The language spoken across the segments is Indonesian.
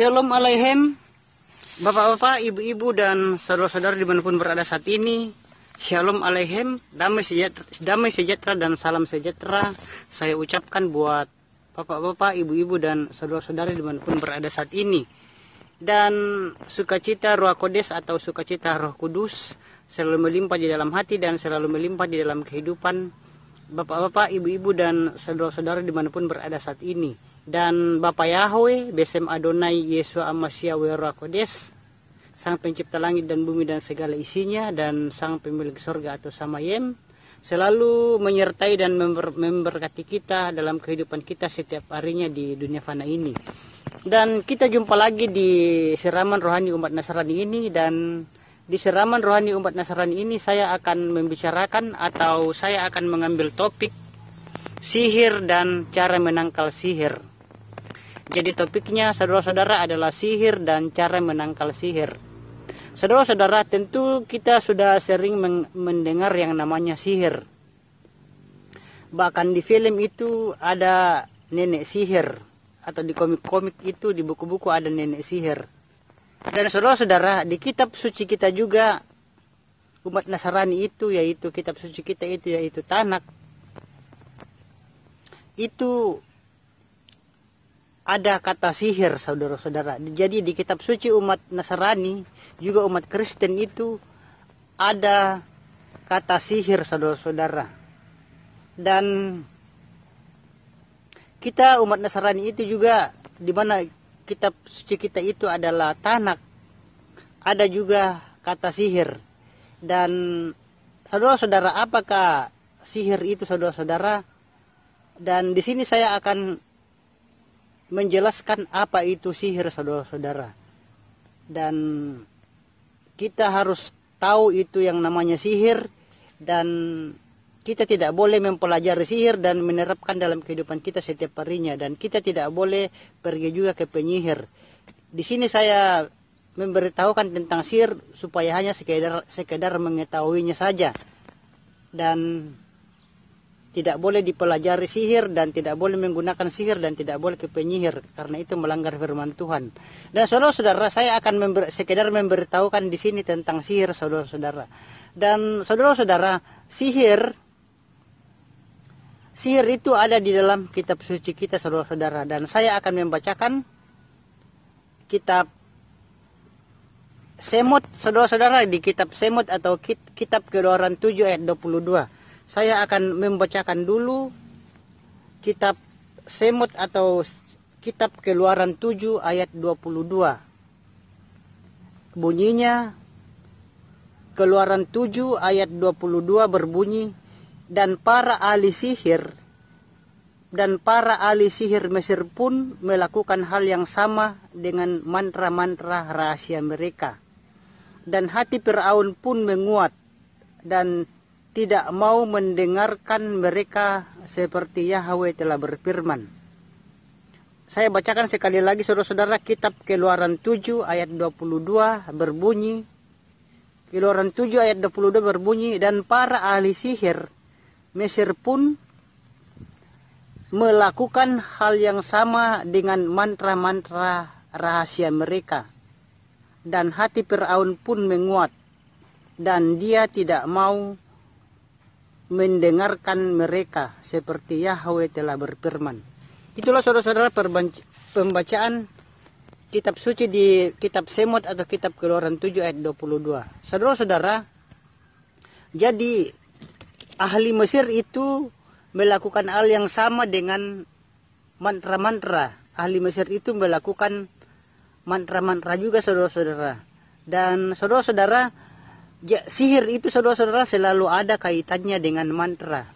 Shalom Alaihem Bapak-bapak, ibu-ibu dan saudara-saudara dimanapun berada saat ini Shalom Alaihem damai sejahtera, damai sejahtera dan salam sejahtera Saya ucapkan buat bapak-bapak, ibu-ibu dan saudara-saudara dimanapun berada saat ini Dan sukacita roh kodes atau sukacita roh kudus Selalu melimpah di dalam hati dan selalu melimpah di dalam kehidupan Bapak-bapak, ibu-ibu dan saudara-saudara dimanapun berada saat ini dan Bapak Yahweh, Besem Adonai, Yesus Amasya Kodes, Sang Pencipta Langit dan Bumi dan segala isinya, dan Sang Pemilik Sorga atau Samayem, selalu menyertai dan member memberkati kita dalam kehidupan kita setiap harinya di dunia fana ini. Dan kita jumpa lagi di seraman rohani umat Nasrani ini dan di seraman rohani umat Nasrani ini saya akan membicarakan atau saya akan mengambil topik sihir dan cara menangkal sihir. Jadi topiknya saudara-saudara adalah sihir dan cara menangkal sihir. Saudara-saudara, tentu kita sudah sering mendengar yang namanya sihir. Bahkan di film itu ada nenek sihir atau di komik-komik itu di buku-buku ada nenek sihir. Dan saudara-saudara, di kitab suci kita juga umat Nasrani itu yaitu kitab suci kita itu yaitu Tanak itu ada kata sihir saudara-saudara. Jadi di kitab suci umat Nasrani juga umat Kristen itu ada kata sihir saudara-saudara. Dan kita umat Nasrani itu juga di mana kitab suci kita itu adalah tanak. Ada juga kata sihir. Dan saudara-saudara apakah sihir itu saudara-saudara? Dan di sini saya akan menjelaskan apa itu sihir saudara-saudara. Dan kita harus tahu itu yang namanya sihir dan kita tidak boleh mempelajari sihir dan menerapkan dalam kehidupan kita setiap harinya dan kita tidak boleh pergi juga ke penyihir. Di sini saya memberitahukan tentang sihir supaya hanya sekedar sekedar mengetahuinya saja. Dan tidak boleh dipelajari sihir dan tidak boleh menggunakan sihir dan tidak boleh ke penyihir karena itu melanggar firman Tuhan. Dan saudara-saudara saya akan member, sekedar memberitahukan di sini tentang sihir saudara-saudara. Dan saudara-saudara sihir sihir itu ada di dalam kitab suci kita saudara-saudara dan saya akan membacakan kitab Semut saudara-saudara di kitab Semut atau kitab kitab keluaran 7 ayat 22 saya akan membacakan dulu kitab Semut atau kitab Keluaran 7 ayat 22. Bunyinya Keluaran 7 ayat 22 berbunyi dan para ahli sihir dan para ahli sihir Mesir pun melakukan hal yang sama dengan mantra-mantra rahasia mereka. Dan hati Firaun pun menguat dan tidak mau mendengarkan mereka seperti Yahweh telah berfirman. Saya bacakan sekali lagi saudara-saudara kitab Keluaran 7 ayat 22 berbunyi Keluaran 7 ayat 22 berbunyi dan para ahli sihir Mesir pun melakukan hal yang sama dengan mantra-mantra rahasia mereka dan hati Firaun pun menguat dan dia tidak mau mendengarkan mereka seperti Yahweh telah berfirman. Itulah saudara-saudara pembacaan kitab suci di kitab Semut atau kitab Keluaran 7 ayat 22. Saudara-saudara, jadi ahli Mesir itu melakukan hal yang sama dengan mantra-mantra. Ahli Mesir itu melakukan mantra-mantra juga saudara-saudara. Dan saudara-saudara, ya, sihir itu saudara-saudara selalu ada kaitannya dengan mantra.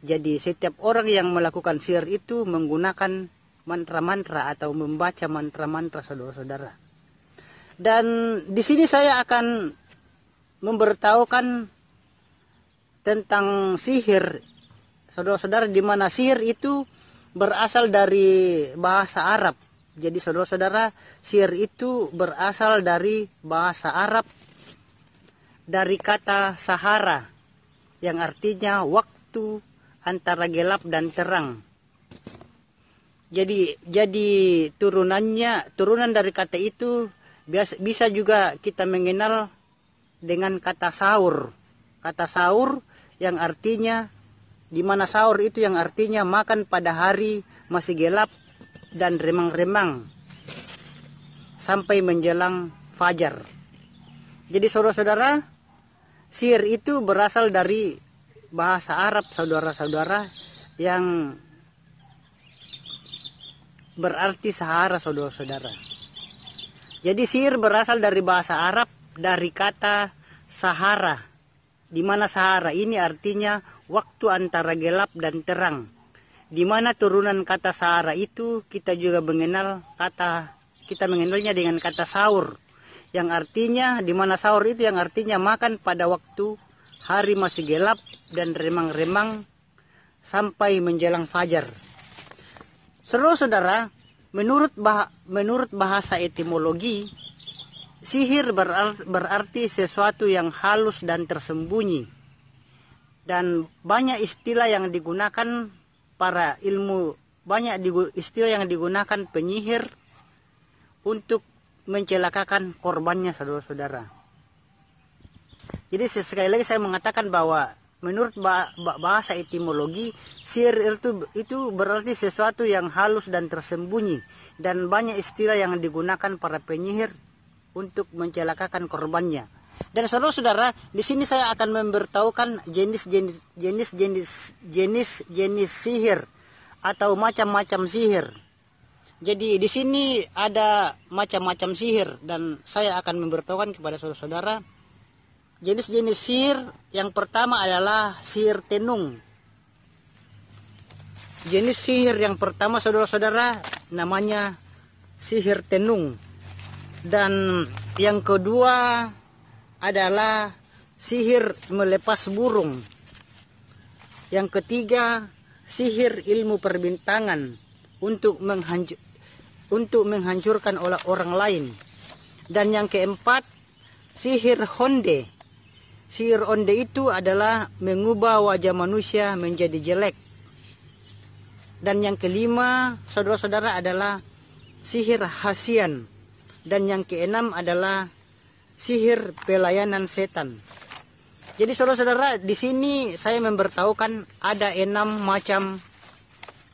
Jadi setiap orang yang melakukan sihir itu menggunakan mantra-mantra atau membaca mantra-mantra saudara-saudara. Dan di sini saya akan memberitahukan tentang sihir. Saudara-saudara di mana sihir itu berasal dari bahasa Arab. Jadi saudara-saudara, sihir itu berasal dari bahasa Arab dari kata Sahara yang artinya waktu antara gelap dan terang. Jadi jadi turunannya turunan dari kata itu biasa, bisa juga kita mengenal dengan kata sahur. Kata sahur yang artinya di mana sahur itu yang artinya makan pada hari masih gelap dan remang-remang sampai menjelang fajar. Jadi saudara-saudara, Sir itu berasal dari bahasa Arab saudara-saudara yang berarti Sahara saudara-saudara. Jadi sir berasal dari bahasa Arab dari kata Sahara. Di mana Sahara ini artinya waktu antara gelap dan terang. Di mana turunan kata Sahara itu kita juga mengenal kata kita mengenalnya dengan kata sahur yang artinya di mana sahur itu yang artinya makan pada waktu hari masih gelap dan remang-remang sampai menjelang fajar. Seru saudara, menurut bah menurut bahasa etimologi, sihir berarti, berarti sesuatu yang halus dan tersembunyi. Dan banyak istilah yang digunakan para ilmu banyak istilah yang digunakan penyihir untuk mencelakakan korbannya saudara-saudara. Jadi sekali lagi saya mengatakan bahwa menurut bahasa etimologi sihir itu itu berarti sesuatu yang halus dan tersembunyi dan banyak istilah yang digunakan para penyihir untuk mencelakakan korbannya. Dan saudara-saudara, di sini saya akan memberitahukan jenis-jenis jenis-jenis jenis-jenis sihir atau macam-macam sihir. Jadi di sini ada macam-macam sihir dan saya akan memberitahukan kepada saudara-saudara jenis-jenis sihir yang pertama adalah sihir tenung. Jenis sihir yang pertama saudara-saudara namanya sihir tenung. Dan yang kedua adalah sihir melepas burung. Yang ketiga sihir ilmu perbintangan untuk menghancurkan untuk menghancurkan oleh orang lain. Dan yang keempat, sihir honde. Sihir honde itu adalah mengubah wajah manusia menjadi jelek. Dan yang kelima, saudara-saudara adalah sihir hasian. Dan yang keenam adalah sihir pelayanan setan. Jadi saudara-saudara, di sini saya memberitahukan ada enam macam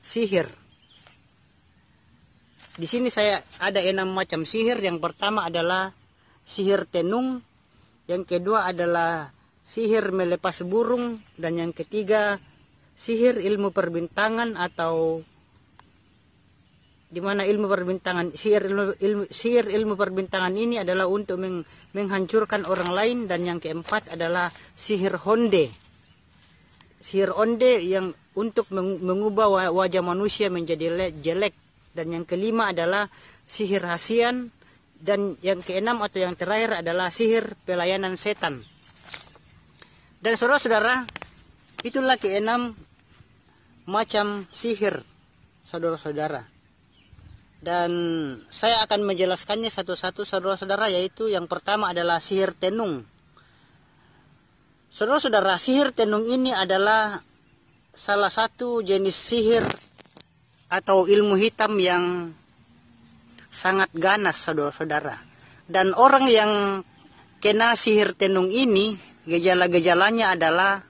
sihir. Di sini saya ada enam macam sihir. Yang pertama adalah sihir tenung, yang kedua adalah sihir melepas burung, dan yang ketiga sihir ilmu perbintangan atau di mana ilmu perbintangan sihir ilmu, ilmu sihir ilmu perbintangan ini adalah untuk meng, menghancurkan orang lain dan yang keempat adalah sihir honde sihir onde yang untuk mengubah wajah manusia menjadi jelek dan yang kelima adalah sihir hasian dan yang keenam atau yang terakhir adalah sihir pelayanan setan. Dan saudara-saudara, itulah keenam macam sihir, saudara-saudara. Dan saya akan menjelaskannya satu-satu saudara-saudara yaitu yang pertama adalah sihir tenung. Saudara-saudara, sihir tenung ini adalah salah satu jenis sihir atau ilmu hitam yang sangat ganas saudara-saudara. Dan orang yang kena sihir tenung ini, gejala-gejalanya adalah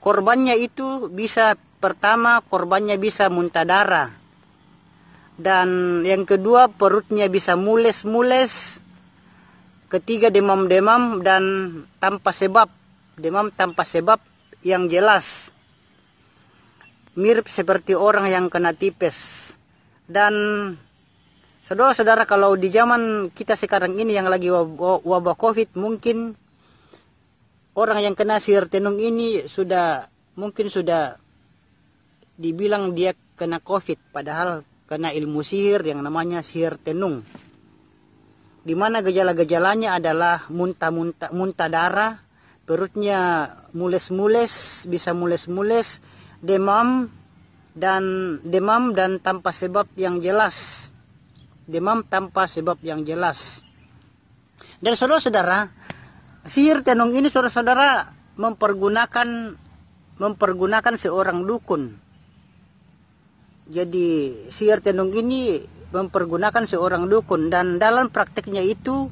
korbannya itu bisa pertama korbannya bisa muntah darah. Dan yang kedua perutnya bisa mules-mules. Ketiga demam-demam dan tanpa sebab. Demam tanpa sebab yang jelas mirip seperti orang yang kena tipes. Dan saudara-saudara kalau di zaman kita sekarang ini yang lagi wabah, covid mungkin orang yang kena sihir tenung ini sudah mungkin sudah dibilang dia kena covid padahal kena ilmu sihir yang namanya sihir tenung di mana gejala-gejalanya adalah muntah-muntah muntah darah perutnya mules-mules bisa mules-mules demam dan demam dan tanpa sebab yang jelas demam tanpa sebab yang jelas dan saudara-saudara sihir tenung ini saudara-saudara mempergunakan mempergunakan seorang dukun jadi sihir tenung ini mempergunakan seorang dukun dan dalam prakteknya itu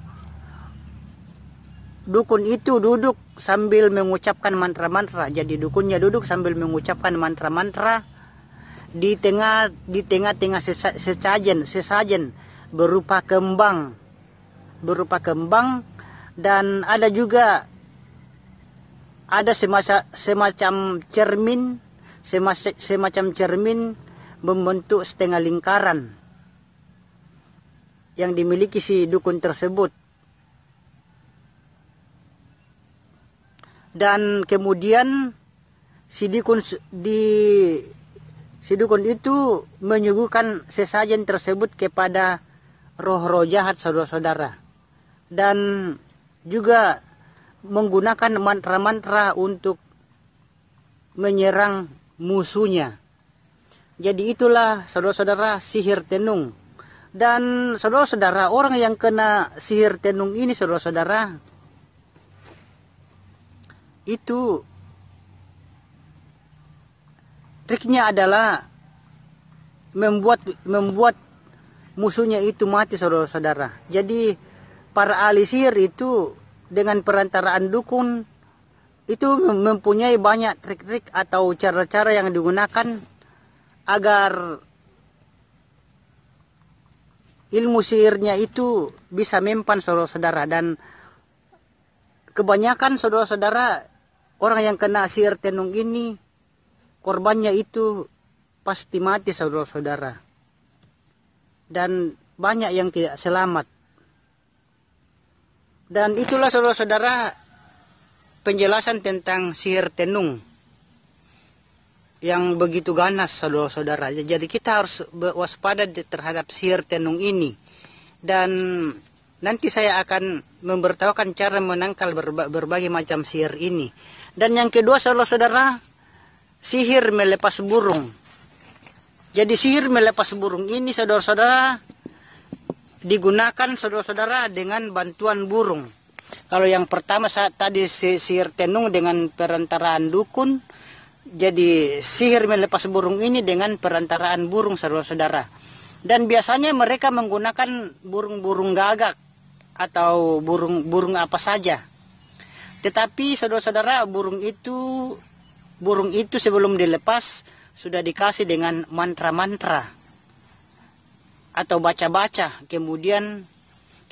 dukun itu duduk sambil mengucapkan mantra-mantra. Jadi dukunnya duduk sambil mengucapkan mantra-mantra di tengah di tengah-tengah sesajen sesajen berupa kembang berupa kembang dan ada juga ada semasa, semacam cermin semasa, semacam cermin membentuk setengah lingkaran yang dimiliki si dukun tersebut dan kemudian sidikun di sidikun itu menyuguhkan sesajen tersebut kepada roh-roh jahat saudara-saudara dan juga menggunakan mantra-mantra untuk menyerang musuhnya. Jadi itulah saudara-saudara sihir tenung. Dan saudara-saudara orang yang kena sihir tenung ini saudara-saudara itu triknya adalah membuat membuat musuhnya itu mati saudara-saudara. Jadi para alisir itu dengan perantaraan dukun itu mempunyai banyak trik-trik atau cara-cara yang digunakan agar ilmu sihirnya itu bisa mempan saudara-saudara dan kebanyakan saudara-saudara Orang yang kena sihir tenung ini, korbannya itu pasti mati saudara-saudara. Dan banyak yang tidak selamat. Dan itulah saudara-saudara penjelasan tentang sihir tenung yang begitu ganas saudara-saudara. Jadi kita harus waspada terhadap sihir tenung ini. Dan Nanti saya akan memberitahukan cara menangkal berba berbagai macam sihir ini. Dan yang kedua, saudara-saudara, sihir melepas burung. Jadi sihir melepas burung ini, saudara-saudara, digunakan saudara-saudara dengan bantuan burung. Kalau yang pertama saat tadi sihir tenung dengan perantaraan dukun, jadi sihir melepas burung ini dengan perantaraan burung saudara-saudara. Dan biasanya mereka menggunakan burung-burung gagak atau burung burung apa saja. Tetapi saudara-saudara burung itu burung itu sebelum dilepas sudah dikasih dengan mantra-mantra atau baca-baca. Kemudian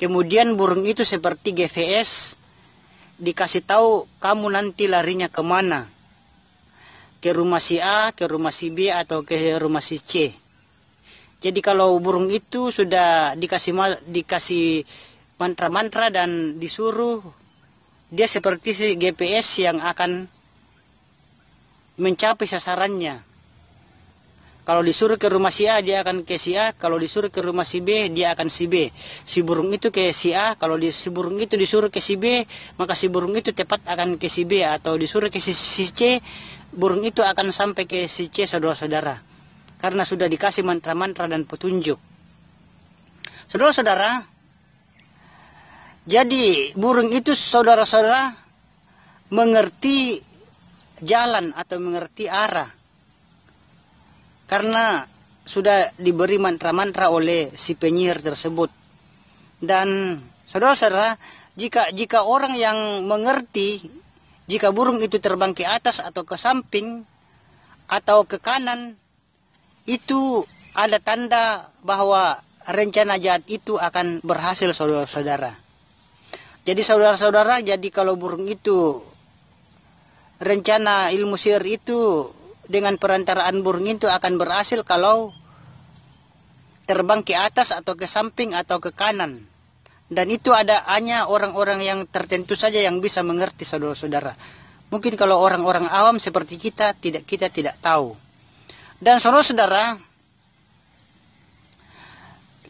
kemudian burung itu seperti GPS dikasih tahu kamu nanti larinya kemana ke rumah si A, ke rumah si B, atau ke rumah si C. Jadi kalau burung itu sudah dikasih dikasih mantra-mantra dan disuruh dia seperti si GPS yang akan mencapai sasarannya. Kalau disuruh ke rumah si A, dia akan ke si A. Kalau disuruh ke rumah si B, dia akan si B. Si burung itu ke si A. Kalau di, si burung itu disuruh ke si B, maka si burung itu tepat akan ke si B. Atau disuruh ke si, si C, burung itu akan sampai ke si C, saudara-saudara. Karena sudah dikasih mantra-mantra dan petunjuk. Saudara-saudara, jadi burung itu saudara-saudara mengerti jalan atau mengerti arah. Karena sudah diberi mantra-mantra oleh si penyihir tersebut. Dan saudara-saudara, jika jika orang yang mengerti jika burung itu terbang ke atas atau ke samping atau ke kanan itu ada tanda bahwa rencana jahat itu akan berhasil saudara-saudara. Jadi saudara-saudara, jadi kalau burung itu rencana ilmu sihir itu dengan perantaraan burung itu akan berhasil kalau terbang ke atas atau ke samping atau ke kanan. Dan itu ada hanya orang-orang yang tertentu saja yang bisa mengerti saudara-saudara. Mungkin kalau orang-orang awam seperti kita tidak kita tidak tahu. Dan saudara-saudara,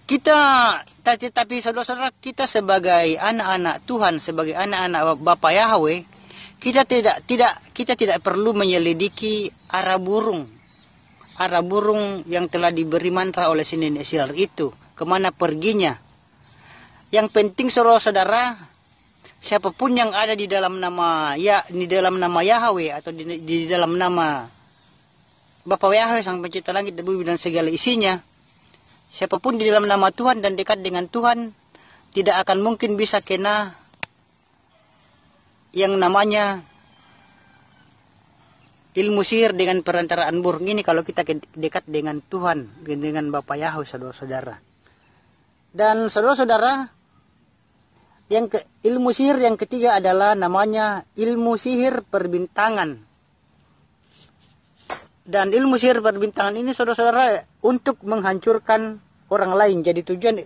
kita tetapi saudara-saudara kita sebagai anak-anak Tuhan, sebagai anak-anak Bapa Yahweh, kita tidak tidak kita tidak perlu menyelidiki arah burung, arah burung yang telah diberi mantra oleh si nenek sihir itu, kemana perginya. Yang penting saudara-saudara, siapapun yang ada di dalam nama ya di dalam nama Yahweh atau di, di dalam nama Bapa Yahweh sang pencipta langit dan bumi dan segala isinya, Siapapun di dalam nama Tuhan dan dekat dengan Tuhan tidak akan mungkin bisa kena yang namanya ilmu sihir dengan perantaraan burung ini kalau kita dekat dengan Tuhan, dengan Bapak Yahweh saudara-saudara. Dan saudara-saudara, yang ke, ilmu sihir yang ketiga adalah namanya ilmu sihir perbintangan. Dan ilmu sihir perbintangan ini saudara-saudara untuk menghancurkan orang lain. Jadi tujuan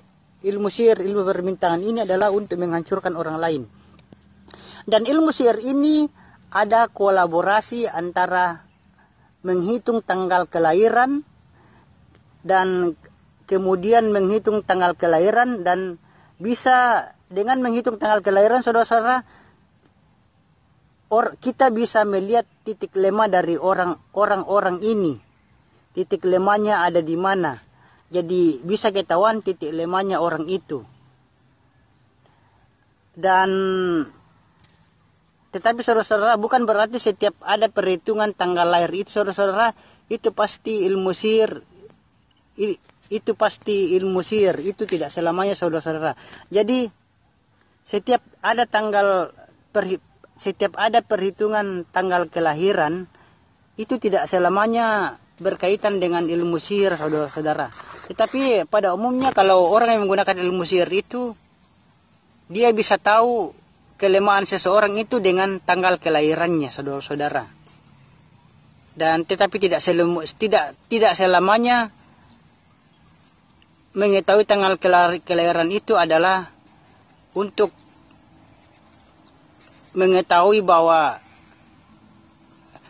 ilmu sihir, ilmu permintangan ini adalah untuk menghancurkan orang lain. Dan ilmu sihir ini ada kolaborasi antara menghitung tanggal kelahiran dan kemudian menghitung tanggal kelahiran dan bisa dengan menghitung tanggal kelahiran saudara-saudara kita bisa melihat titik lemah dari orang-orang ini titik lemahnya ada di mana. Jadi bisa ketahuan titik lemahnya orang itu. Dan tetapi saudara-saudara bukan berarti setiap ada perhitungan tanggal lahir itu saudara-saudara itu pasti ilmu sihir itu pasti ilmu sihir itu tidak selamanya saudara-saudara. Jadi setiap ada tanggal per, setiap ada perhitungan tanggal kelahiran itu tidak selamanya berkaitan dengan ilmu sihir saudara-saudara. Tetapi pada umumnya kalau orang yang menggunakan ilmu sihir itu dia bisa tahu kelemahan seseorang itu dengan tanggal kelahirannya saudara-saudara. Dan tetapi tidak tidak tidak selamanya mengetahui tanggal kelahiran itu adalah untuk mengetahui bahwa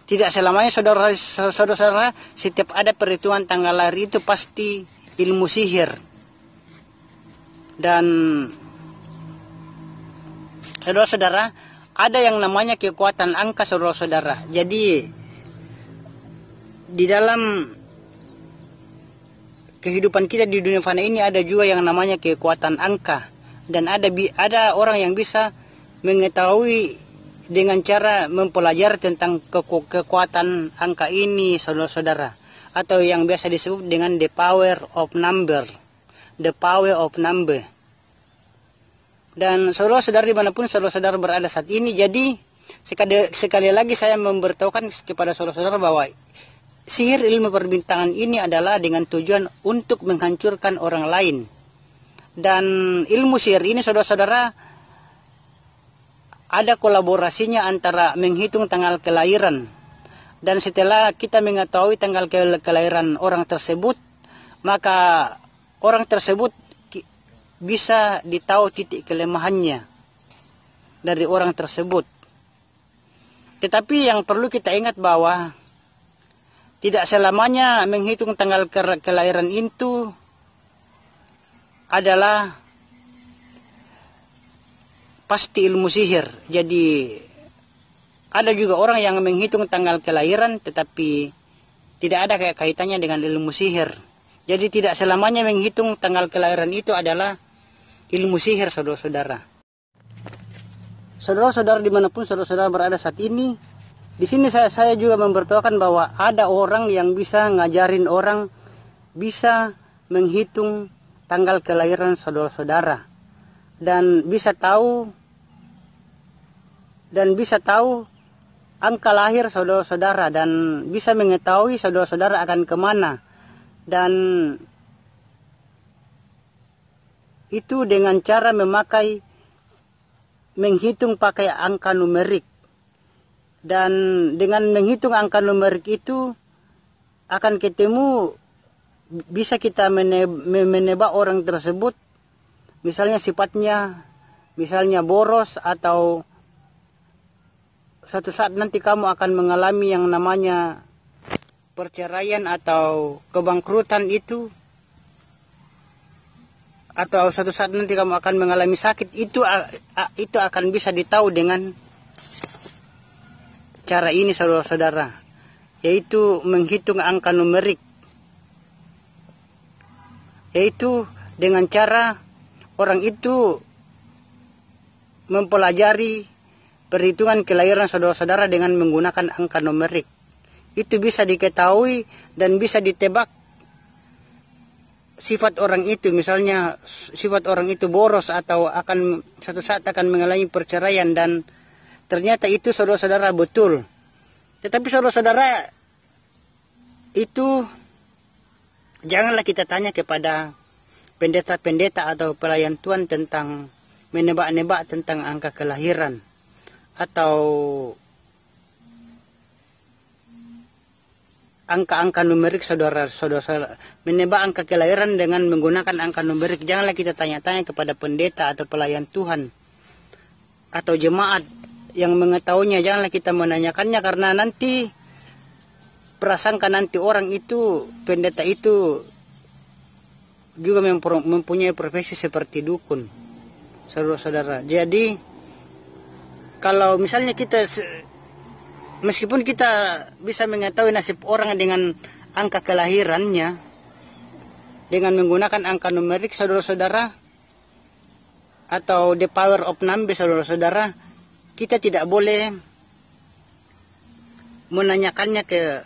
tidak selamanya saudara-saudara setiap ada perhitungan tanggal lahir itu pasti ilmu sihir. Dan saudara-saudara ada yang namanya kekuatan angka saudara-saudara. Jadi di dalam kehidupan kita di dunia fana ini ada juga yang namanya kekuatan angka dan ada ada orang yang bisa mengetahui dengan cara mempelajari tentang keku kekuatan angka ini, saudara-saudara. Atau yang biasa disebut dengan the power of number. The power of number. Dan saudara-saudara dimanapun saudara-saudara berada saat ini, jadi sekali, sekali lagi saya memberitahukan kepada saudara-saudara bahwa sihir ilmu perbintangan ini adalah dengan tujuan untuk menghancurkan orang lain. Dan ilmu sihir ini saudara-saudara ada kolaborasinya antara menghitung tanggal kelahiran dan setelah kita mengetahui tanggal kelahiran orang tersebut maka orang tersebut bisa ditahu titik kelemahannya dari orang tersebut tetapi yang perlu kita ingat bahwa tidak selamanya menghitung tanggal kelahiran itu adalah pasti ilmu sihir. Jadi ada juga orang yang menghitung tanggal kelahiran tetapi tidak ada kaitannya dengan ilmu sihir. Jadi tidak selamanya menghitung tanggal kelahiran itu adalah ilmu sihir saudara-saudara. Saudara-saudara dimanapun saudara-saudara berada saat ini, di sini saya, saya juga memberitahukan bahwa ada orang yang bisa ngajarin orang bisa menghitung tanggal kelahiran saudara-saudara dan bisa tahu dan bisa tahu angka lahir saudara-saudara dan bisa mengetahui saudara-saudara akan kemana dan itu dengan cara memakai menghitung pakai angka numerik dan dengan menghitung angka numerik itu akan ketemu bisa kita menebak orang tersebut misalnya sifatnya misalnya boros atau satu saat nanti kamu akan mengalami yang namanya perceraian atau kebangkrutan itu atau satu saat nanti kamu akan mengalami sakit itu itu akan bisa ditahu dengan cara ini saudara-saudara yaitu menghitung angka numerik yaitu dengan cara orang itu mempelajari perhitungan kelahiran saudara-saudara dengan menggunakan angka numerik. Itu bisa diketahui dan bisa ditebak sifat orang itu. Misalnya sifat orang itu boros atau akan satu saat akan mengalami perceraian dan ternyata itu saudara-saudara betul. Tetapi saudara-saudara itu janganlah kita tanya kepada pendeta-pendeta atau pelayan Tuhan tentang menebak-nebak tentang angka kelahiran atau angka-angka numerik saudara-saudara menebak angka kelahiran dengan menggunakan angka numerik janganlah kita tanya-tanya kepada pendeta atau pelayan Tuhan atau jemaat yang mengetahuinya janganlah kita menanyakannya karena nanti prasangka nanti orang itu pendeta itu juga mempunyai profesi seperti dukun saudara-saudara jadi kalau misalnya kita meskipun kita bisa mengetahui nasib orang dengan angka kelahirannya dengan menggunakan angka numerik saudara-saudara atau the power of number saudara-saudara kita tidak boleh menanyakannya ke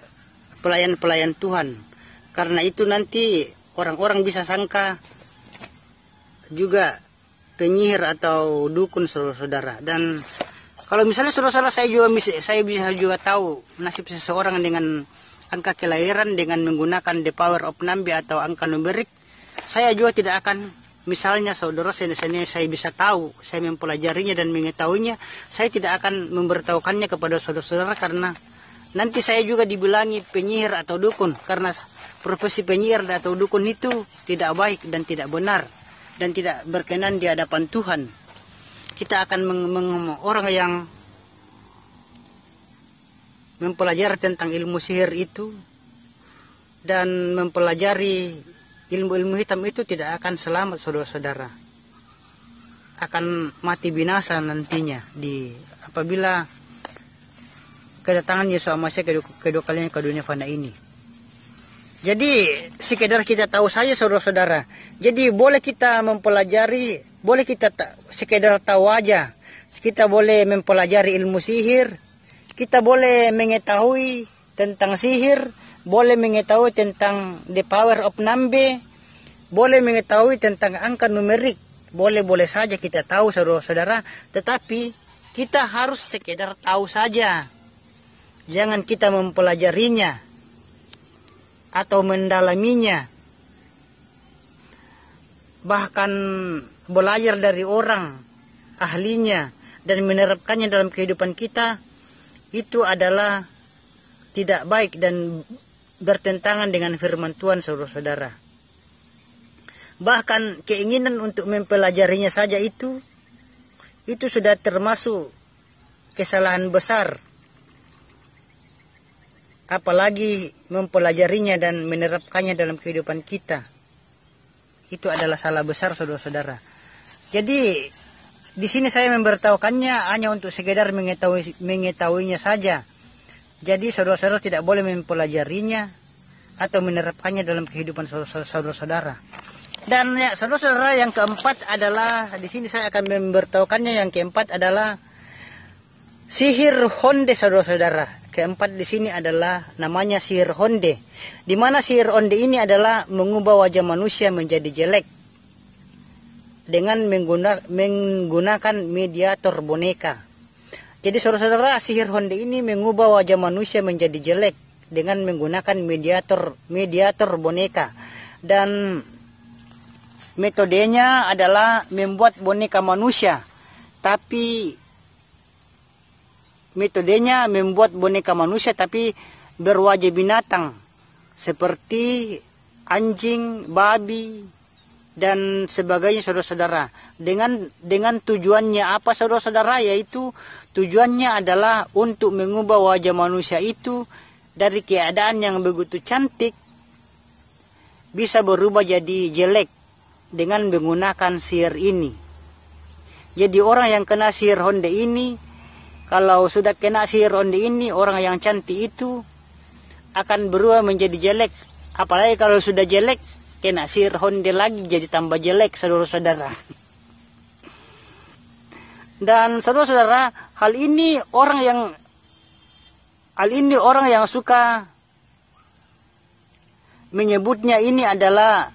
pelayan-pelayan Tuhan karena itu nanti orang-orang bisa sangka juga penyihir atau dukun saudara dan kalau misalnya saudara saya juga bisa, saya bisa juga tahu nasib seseorang dengan angka kelahiran dengan menggunakan the power of nambi atau angka numerik saya juga tidak akan misalnya saudara seandainya saya bisa tahu saya mempelajarinya dan mengetahuinya saya tidak akan memberitahukannya kepada saudara-saudara karena nanti saya juga dibilangi penyihir atau dukun karena profesi penyihir atau dukun itu tidak baik dan tidak benar dan tidak berkenan di hadapan Tuhan. Kita akan mengomong orang yang mempelajari tentang ilmu sihir itu dan mempelajari ilmu-ilmu hitam itu tidak akan selamat saudara-saudara akan mati binasa nantinya di apabila kedatangan Yesus Amasya kedua, kalinya ke dunia fana ini. Jadi sekedar kita tahu saja saudara-saudara. Jadi boleh kita mempelajari, boleh kita ta sekedar tahu aja. Kita boleh mempelajari ilmu sihir, kita boleh mengetahui tentang sihir, boleh mengetahui tentang the power of number, boleh mengetahui tentang angka numerik. Boleh-boleh saja kita tahu saudara-saudara, tetapi kita harus sekedar tahu saja jangan kita mempelajarinya atau mendalaminya bahkan belajar dari orang ahlinya dan menerapkannya dalam kehidupan kita itu adalah tidak baik dan bertentangan dengan firman Tuhan saudara-saudara bahkan keinginan untuk mempelajarinya saja itu itu sudah termasuk kesalahan besar apalagi mempelajarinya dan menerapkannya dalam kehidupan kita. Itu adalah salah besar saudara-saudara. Jadi di sini saya memberitahukannya hanya untuk sekedar mengetahui mengetahuinya saja. Jadi saudara-saudara tidak boleh mempelajarinya atau menerapkannya dalam kehidupan saudara-saudara. Dan ya, saudara-saudara yang keempat adalah di sini saya akan memberitahukannya yang keempat adalah sihir honde saudara-saudara keempat di sini adalah namanya sihir honde. Di mana sihir honde ini adalah mengubah wajah manusia menjadi jelek dengan menggunakan mediator boneka. Jadi saudara-saudara, sihir honde ini mengubah wajah manusia menjadi jelek dengan menggunakan mediator mediator boneka dan metodenya adalah membuat boneka manusia tapi metodenya membuat boneka manusia tapi berwajah binatang seperti anjing, babi dan sebagainya saudara-saudara. Dengan dengan tujuannya apa saudara-saudara yaitu tujuannya adalah untuk mengubah wajah manusia itu dari keadaan yang begitu cantik bisa berubah jadi jelek dengan menggunakan sihir ini. Jadi orang yang kena sihir Honda ini kalau sudah kena sihir onde ini, orang yang cantik itu akan berubah menjadi jelek. Apalagi kalau sudah jelek, kena sihir onde lagi jadi tambah jelek, saudara-saudara. Dan saudara-saudara, hal ini orang yang hal ini orang yang suka menyebutnya ini adalah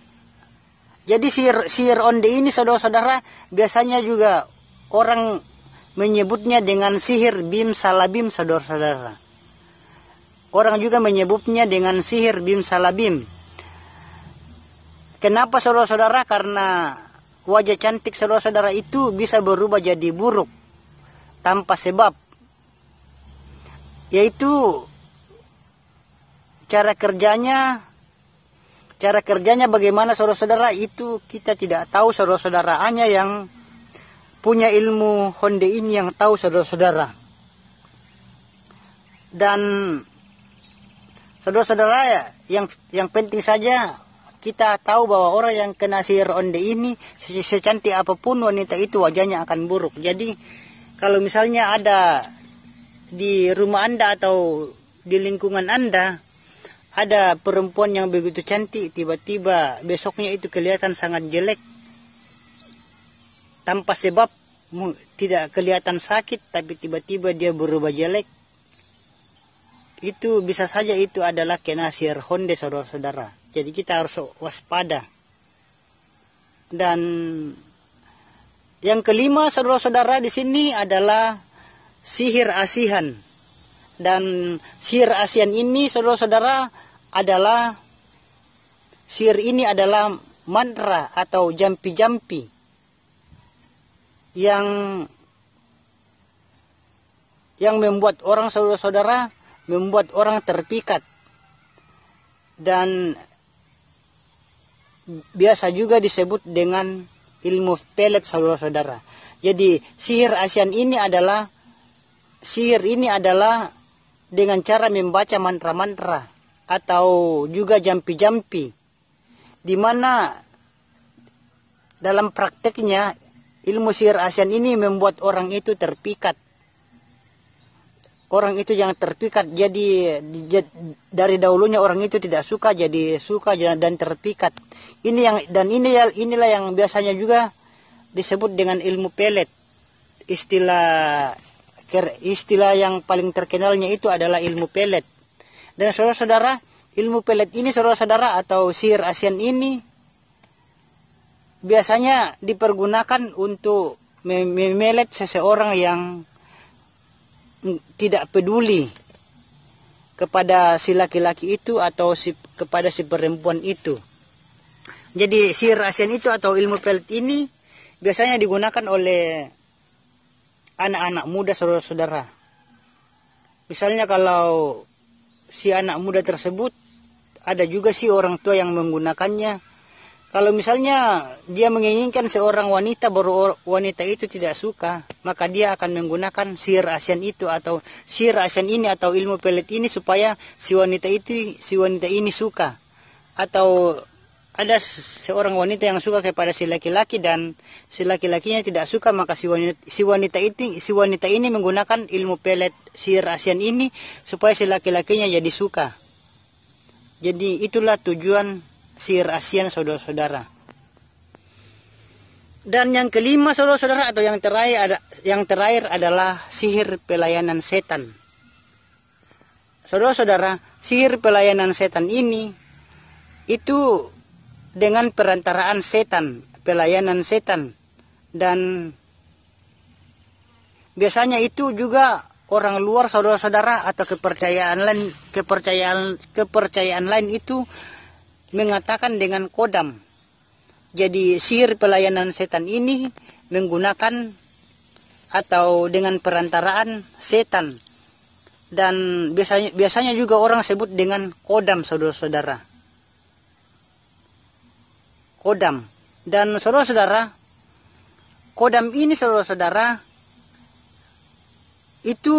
jadi si, sihir onde ini saudara-saudara biasanya juga orang menyebutnya dengan sihir bim salabim saudara-saudara. Orang juga menyebutnya dengan sihir bim salabim. Kenapa saudara-saudara? Karena wajah cantik saudara-saudara itu bisa berubah jadi buruk tanpa sebab. Yaitu cara kerjanya cara kerjanya bagaimana saudara-saudara itu kita tidak tahu saudara-saudara hanya yang punya ilmu Honda ini yang tahu saudara-saudara. Dan saudara-saudara ya, yang yang penting saja kita tahu bahwa orang yang kena sihir onde ini secantik apapun wanita itu wajahnya akan buruk. Jadi kalau misalnya ada di rumah Anda atau di lingkungan Anda ada perempuan yang begitu cantik tiba-tiba besoknya itu kelihatan sangat jelek tanpa sebab tidak kelihatan sakit tapi tiba-tiba dia berubah jelek itu bisa saja itu adalah kena sihir honde saudara-saudara jadi kita harus waspada dan yang kelima saudara-saudara di sini adalah sihir asihan dan sihir asihan ini saudara-saudara adalah sihir ini adalah mantra atau jampi-jampi yang yang membuat orang saudara-saudara membuat orang terpikat dan biasa juga disebut dengan ilmu pelet saudara-saudara. Jadi sihir asian ini adalah sihir ini adalah dengan cara membaca mantra-mantra atau juga jampi-jampi di mana dalam prakteknya Ilmu sihir asian ini membuat orang itu terpikat. Orang itu yang terpikat jadi dari dahulunya orang itu tidak suka jadi suka dan terpikat. Ini yang dan ini ya, inilah yang biasanya juga disebut dengan ilmu pelet. Istilah istilah yang paling terkenalnya itu adalah ilmu pelet. Dan saudara-saudara, ilmu pelet ini saudara-saudara atau sihir asian ini biasanya dipergunakan untuk memelet seseorang yang tidak peduli kepada si laki-laki itu atau si, kepada si perempuan itu. Jadi si rasian itu atau ilmu pelet ini biasanya digunakan oleh anak-anak muda saudara-saudara. Misalnya kalau si anak muda tersebut ada juga si orang tua yang menggunakannya kalau misalnya dia menginginkan seorang wanita baru wanita itu tidak suka, maka dia akan menggunakan sihir asian itu atau sihir asian ini atau ilmu pelet ini supaya si wanita itu si wanita ini suka. Atau ada seorang wanita yang suka kepada si laki-laki dan si laki-lakinya tidak suka maka si wanita, si wanita itu si wanita ini menggunakan ilmu pelet sihir asian ini supaya si laki-lakinya jadi suka. Jadi itulah tujuan sir asian saudara-saudara. Dan yang kelima saudara-saudara atau yang terakhir ada yang terakhir adalah sihir pelayanan setan. Saudara-saudara, sihir pelayanan setan ini itu dengan perantaraan setan, pelayanan setan dan biasanya itu juga orang luar saudara-saudara atau kepercayaan lain kepercayaan kepercayaan lain itu mengatakan dengan kodam. Jadi sihir pelayanan setan ini menggunakan atau dengan perantaraan setan. Dan biasanya, biasanya juga orang sebut dengan kodam saudara-saudara. Kodam. Dan saudara-saudara, kodam ini saudara-saudara, itu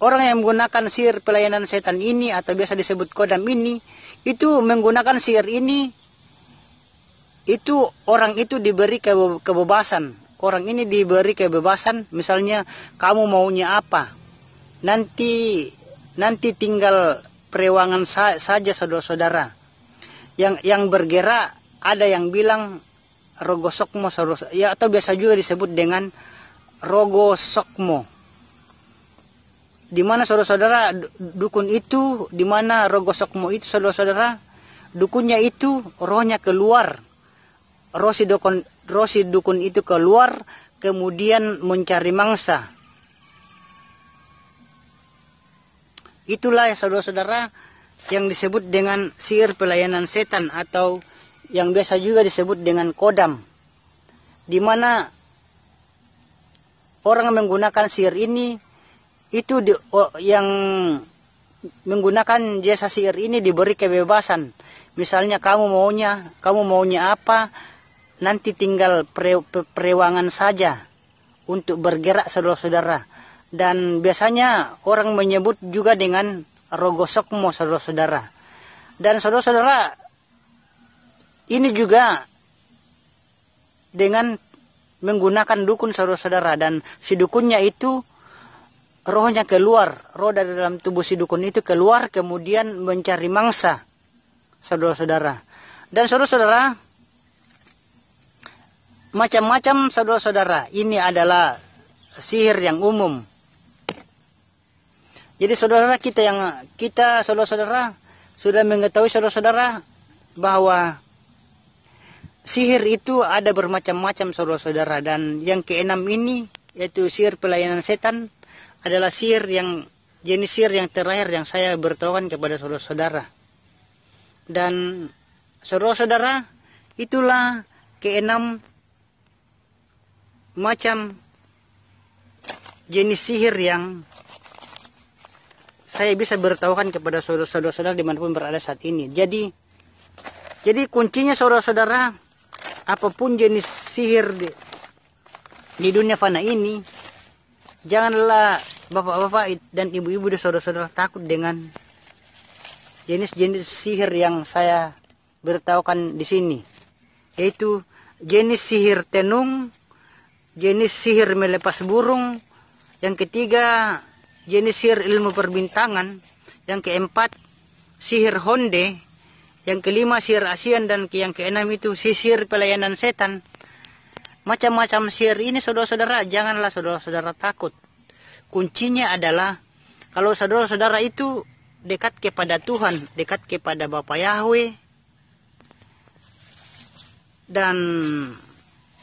orang yang menggunakan sihir pelayanan setan ini atau biasa disebut kodam ini, itu menggunakan sihir ini itu orang itu diberi kebebasan orang ini diberi kebebasan misalnya kamu maunya apa nanti nanti tinggal perewangan sa saja saudara-saudara yang yang bergerak ada yang bilang rogosokmo ya atau biasa juga disebut dengan rogosokmo di mana saudara-saudara dukun itu, di mana roh gosokmu itu saudara-saudara, dukunnya itu rohnya keluar. Roh si dukun, roh si dukun itu keluar kemudian mencari mangsa. Itulah ya saudara-saudara yang disebut dengan sihir pelayanan setan atau yang biasa juga disebut dengan kodam. Di mana orang menggunakan sihir ini itu di, oh, yang menggunakan jasa sihir ini diberi kebebasan. Misalnya kamu maunya, kamu maunya apa, nanti tinggal pre, perewangan saja untuk bergerak saudara-saudara. Dan biasanya orang menyebut juga dengan rogosokmo saudara-saudara. Dan saudara-saudara ini juga dengan menggunakan dukun saudara-saudara dan si dukunnya itu rohnya keluar, roh dari dalam tubuh si dukun itu keluar kemudian mencari mangsa. Saudara-saudara. Dan saudara-saudara, macam-macam saudara-saudara, ini adalah sihir yang umum. Jadi saudara kita yang kita saudara-saudara sudah mengetahui saudara-saudara bahwa sihir itu ada bermacam-macam saudara-saudara dan yang keenam ini yaitu sihir pelayanan setan adalah sihir yang jenis sihir yang terakhir yang saya beritahukan kepada saudara-saudara. Dan saudara-saudara, itulah keenam macam jenis sihir yang saya bisa beritahukan kepada saudara-saudara dimanapun berada saat ini. Jadi, jadi kuncinya saudara-saudara, apapun jenis sihir di, di dunia fana ini, janganlah bapak-bapak dan ibu-ibu dan saudara-saudara takut dengan jenis-jenis sihir yang saya beritahukan di sini. Yaitu jenis sihir tenung, jenis sihir melepas burung, yang ketiga jenis sihir ilmu perbintangan, yang keempat sihir honde, yang kelima sihir asian dan yang keenam itu sihir pelayanan setan. Macam-macam sihir ini saudara-saudara janganlah saudara-saudara takut kuncinya adalah kalau saudara-saudara itu dekat kepada Tuhan, dekat kepada Bapa Yahweh dan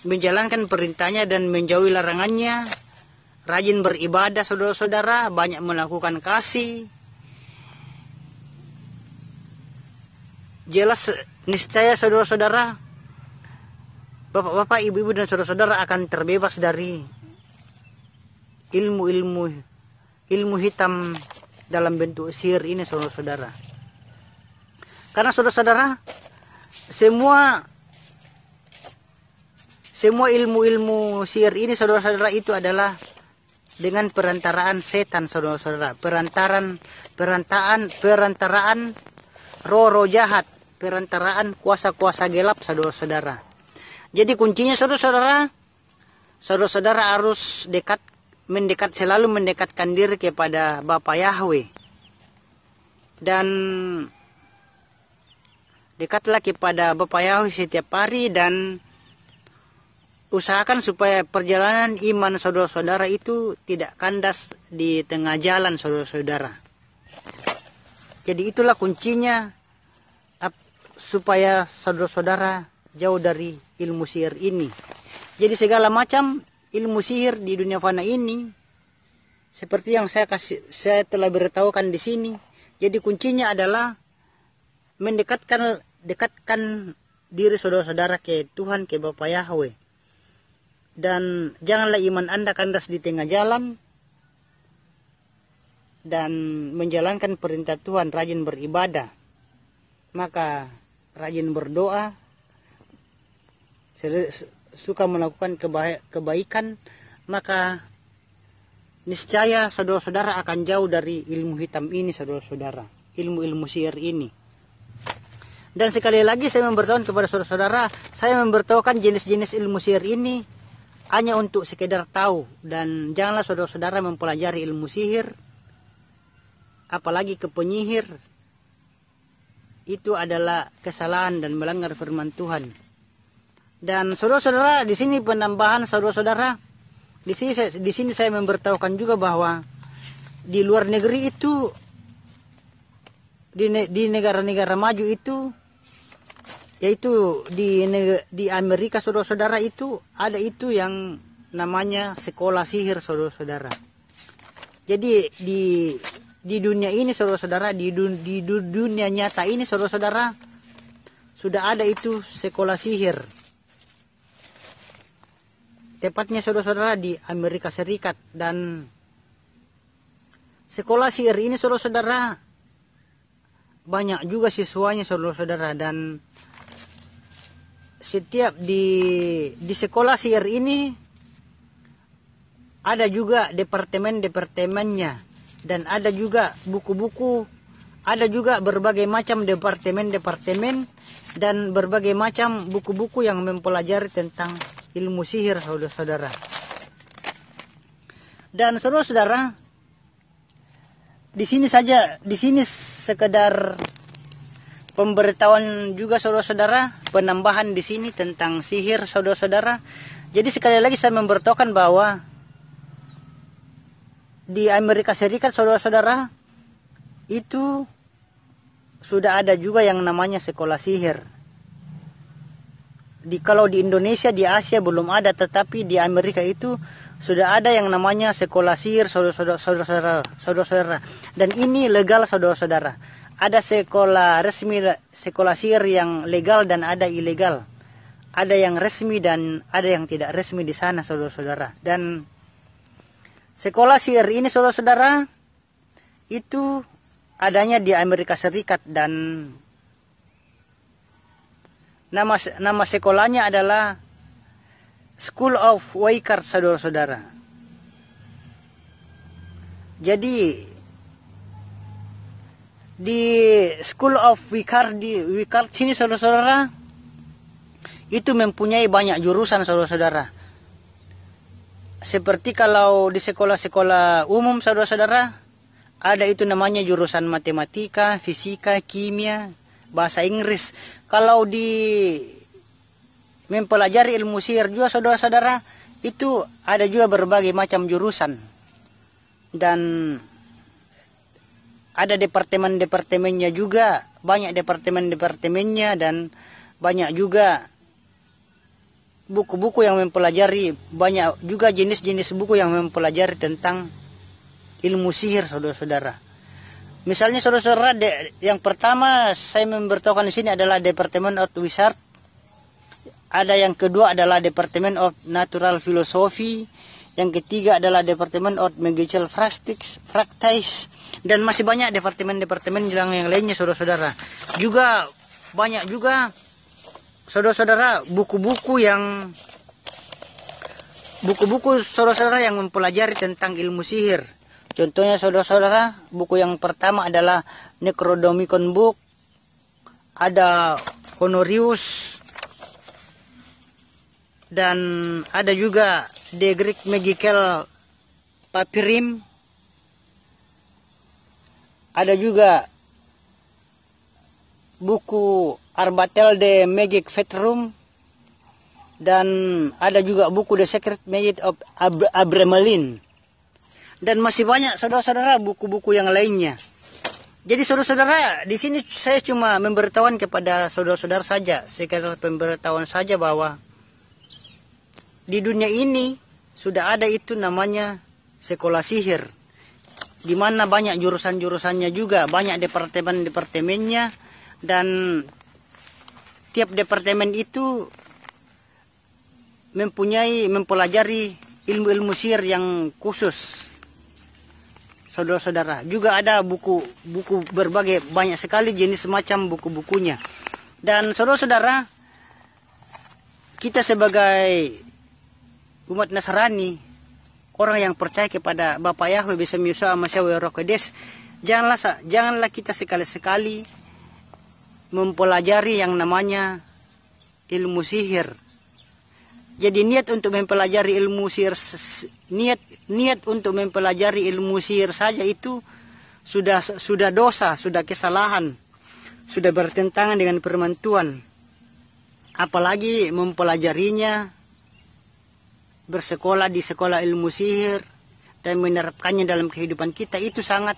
menjalankan perintahnya dan menjauhi larangannya, rajin beribadah saudara-saudara, banyak melakukan kasih. Jelas niscaya saudara-saudara, bapak-bapak, ibu-ibu dan saudara-saudara akan terbebas dari ilmu-ilmu ilmu hitam dalam bentuk sihir ini saudara-saudara. Karena saudara-saudara semua semua ilmu-ilmu sihir ini saudara-saudara itu adalah dengan perantaraan setan saudara-saudara, perantaran perantaan perantaraan roh-roh jahat, perantaraan kuasa-kuasa gelap saudara-saudara. Jadi kuncinya saudara-saudara saudara-saudara harus dekat mendekat selalu mendekatkan diri kepada Bapa Yahweh dan dekatlah kepada Bapa Yahweh setiap hari dan usahakan supaya perjalanan iman saudara-saudara itu tidak kandas di tengah jalan saudara-saudara. Jadi itulah kuncinya supaya saudara-saudara jauh dari ilmu sihir ini. Jadi segala macam ilmu sihir di dunia fana ini seperti yang saya kasih saya telah beritahukan di sini jadi kuncinya adalah mendekatkan dekatkan diri saudara-saudara ke Tuhan ke Bapa Yahweh dan janganlah iman anda kandas di tengah jalan dan menjalankan perintah Tuhan rajin beribadah maka rajin berdoa suka melakukan keba kebaikan, maka niscaya saudara-saudara akan jauh dari ilmu hitam ini, saudara-saudara. Ilmu-ilmu sihir ini. Dan sekali lagi saya memberitahukan kepada saudara-saudara, saya memberitahukan jenis-jenis ilmu sihir ini hanya untuk sekedar tahu dan janganlah saudara-saudara mempelajari ilmu sihir apalagi ke penyihir itu adalah kesalahan dan melanggar firman Tuhan. Dan saudara-saudara, di sini penambahan saudara-saudara, di sini di sini saya memberitahukan juga bahwa di luar negeri itu di di negara-negara maju itu yaitu di di Amerika saudara-saudara itu ada itu yang namanya sekolah sihir saudara-saudara. Jadi di di dunia ini saudara-saudara di, dun, di dunia nyata ini saudara-saudara sudah ada itu sekolah sihir tepatnya saudara-saudara di Amerika Serikat dan sekolah syair ini saudara-saudara banyak juga siswanya saudara-saudara dan setiap di di sekolah syair ini ada juga departemen-departemennya dan ada juga buku-buku ada juga berbagai macam departemen-departemen dan berbagai macam buku-buku yang mempelajari tentang ilmu sihir saudara-saudara. Dan saudara-saudara, di sini saja, di sini sekedar pemberitahuan juga saudara-saudara, penambahan di sini tentang sihir saudara-saudara. Jadi sekali lagi saya memberitahukan bahwa di Amerika Serikat saudara-saudara itu sudah ada juga yang namanya sekolah sihir di kalau di Indonesia di Asia belum ada tetapi di Amerika itu sudah ada yang namanya sekolah sihir saudara-saudara saudara-saudara dan ini legal saudara-saudara ada sekolah resmi sekolah sihir yang legal dan ada ilegal ada yang resmi dan ada yang tidak resmi di sana saudara-saudara dan sekolah sihir ini saudara-saudara itu adanya di Amerika Serikat dan Nama nama sekolahnya adalah School of Waikart saudara-saudara. Jadi di School of Wicard di Wicard sini saudara-saudara itu mempunyai banyak jurusan saudara-saudara. Seperti kalau di sekolah-sekolah umum saudara-saudara ada itu namanya jurusan matematika, fisika, kimia, bahasa Inggris. Kalau di mempelajari ilmu sihir juga saudara-saudara, itu ada juga berbagai macam jurusan. Dan ada departemen-departemennya juga, banyak departemen-departemennya dan banyak juga buku-buku yang mempelajari banyak juga jenis-jenis buku yang mempelajari tentang ilmu sihir saudara-saudara. Misalnya saudara-saudara yang pertama saya memberitahukan di sini adalah Departemen of Wizard. Ada yang kedua adalah Departemen of Natural Philosophy. Yang ketiga adalah Departemen of Magical Fractics Fractice, Dan masih banyak departemen-departemen yang lainnya saudara-saudara. Juga banyak juga saudara-saudara buku-buku yang buku-buku saudara-saudara yang mempelajari tentang ilmu sihir Contohnya saudara-saudara, buku yang pertama adalah Necrodomicon Book, ada Honorius, dan ada juga The Greek Magical Papyrim, ada juga buku Arbatel de Magic Fetrum dan ada juga buku The Secret Magic of Ab Abramelin dan masih banyak saudara-saudara buku-buku yang lainnya. Jadi saudara-saudara, di sini saya cuma memberitahuan kepada saudara-saudara saja, sekedar pemberitahuan saja bahwa di dunia ini sudah ada itu namanya sekolah sihir. Di mana banyak jurusan-jurusannya juga, banyak departemen-departemennya dan tiap departemen itu mempunyai mempelajari ilmu-ilmu sihir yang khusus saudara-saudara. Juga ada buku buku berbagai banyak sekali jenis macam buku-bukunya. Dan saudara-saudara, kita sebagai umat Nasrani, orang yang percaya kepada Bapa Yahweh bisa Yusua Roh Rokodes, janganlah janganlah kita sekali-sekali mempelajari yang namanya ilmu sihir. Jadi niat untuk mempelajari ilmu sihir niat niat untuk mempelajari ilmu sihir saja itu sudah sudah dosa, sudah kesalahan, sudah bertentangan dengan firman Tuhan. Apalagi mempelajarinya, bersekolah di sekolah ilmu sihir, dan menerapkannya dalam kehidupan kita itu sangat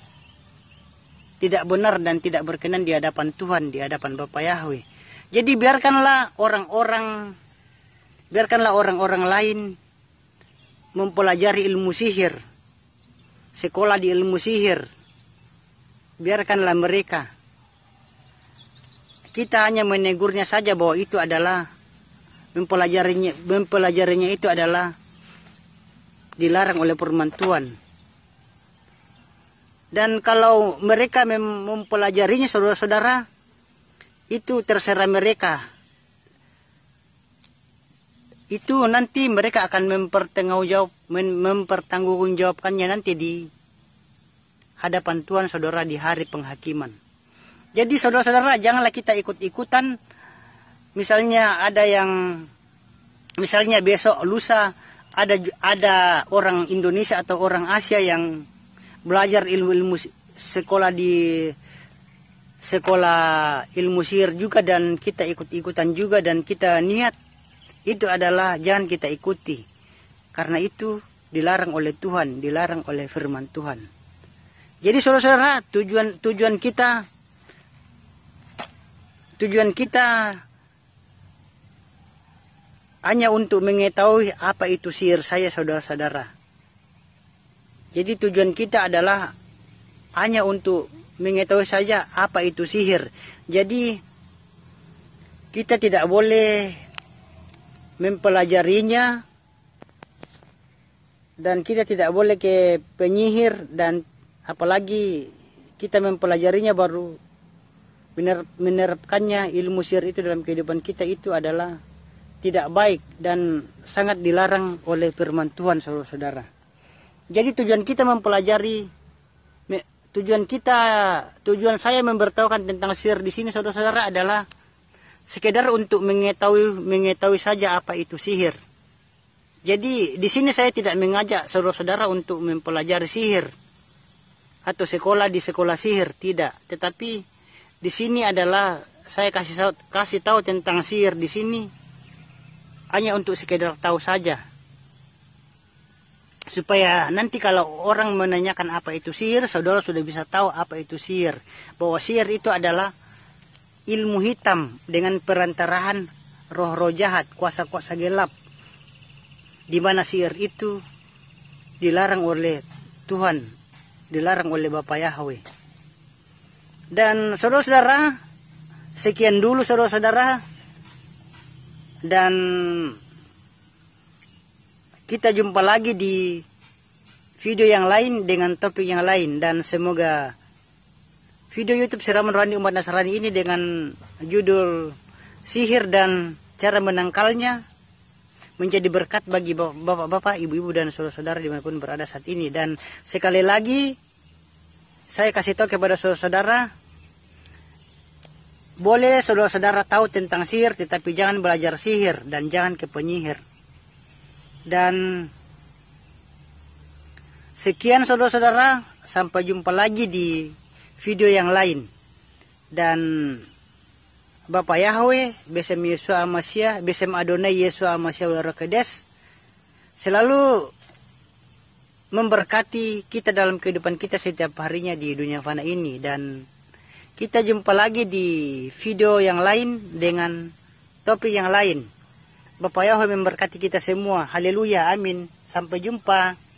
tidak benar dan tidak berkenan di hadapan Tuhan, di hadapan Bapa Yahweh. Jadi biarkanlah orang-orang biarkanlah orang-orang lain mempelajari ilmu sihir, sekolah di ilmu sihir. Biarkanlah mereka. Kita hanya menegurnya saja bahwa itu adalah mempelajarinya mempelajarinya itu adalah dilarang oleh permantuan. Dan kalau mereka mempelajarinya saudara-saudara, itu terserah mereka itu nanti mereka akan mempertanggungjawabkannya nanti di hadapan Tuhan saudara di hari penghakiman. Jadi saudara-saudara janganlah kita ikut-ikutan misalnya ada yang misalnya besok lusa ada ada orang Indonesia atau orang Asia yang belajar ilmu-ilmu sekolah di sekolah ilmu sihir juga dan kita ikut-ikutan juga dan kita niat itu adalah jangan kita ikuti. Karena itu dilarang oleh Tuhan, dilarang oleh firman Tuhan. Jadi saudara-saudara, tujuan tujuan kita tujuan kita hanya untuk mengetahui apa itu sihir saya saudara-saudara. Jadi tujuan kita adalah hanya untuk mengetahui saja apa itu sihir. Jadi kita tidak boleh mempelajarinya dan kita tidak boleh ke penyihir dan apalagi kita mempelajarinya baru menerapkannya ilmu sihir itu dalam kehidupan kita itu adalah tidak baik dan sangat dilarang oleh firman Tuhan saudara-saudara. Jadi tujuan kita mempelajari tujuan kita tujuan saya memberitahukan tentang sihir di sini saudara-saudara adalah sekedar untuk mengetahui mengetahui saja apa itu sihir. Jadi di sini saya tidak mengajak saudara-saudara untuk mempelajari sihir atau sekolah di sekolah sihir, tidak. Tetapi di sini adalah saya kasih tahu, kasih tahu tentang sihir di sini hanya untuk sekedar tahu saja. Supaya nanti kalau orang menanyakan apa itu sihir, saudara sudah bisa tahu apa itu sihir. Bahwa sihir itu adalah ilmu hitam dengan perantaraan roh-roh jahat, kuasa-kuasa gelap. Di mana sihir er itu dilarang oleh Tuhan, dilarang oleh Bapak Yahweh. Dan saudara-saudara, sekian dulu saudara-saudara. Dan kita jumpa lagi di video yang lain dengan topik yang lain dan semoga Video YouTube Siraman Rohani Umat Nasrani ini dengan judul Sihir dan Cara Menangkalnya menjadi berkat bagi bapak-bapak, ibu-ibu dan saudara-saudara dimanapun berada saat ini. Dan sekali lagi saya kasih tahu kepada saudara-saudara boleh saudara-saudara tahu tentang sihir, tetapi jangan belajar sihir dan jangan ke penyihir. Dan sekian saudara-saudara, sampai jumpa lagi di video yang lain. Dan Bapak Yahweh, Besem Yesua Amasya, Besem Adonai Yesua Amasya Warakades, selalu memberkati kita dalam kehidupan kita setiap harinya di dunia fana ini dan kita jumpa lagi di video yang lain dengan topik yang lain. Bapak Yahweh memberkati kita semua. Haleluya. Amin. Sampai jumpa.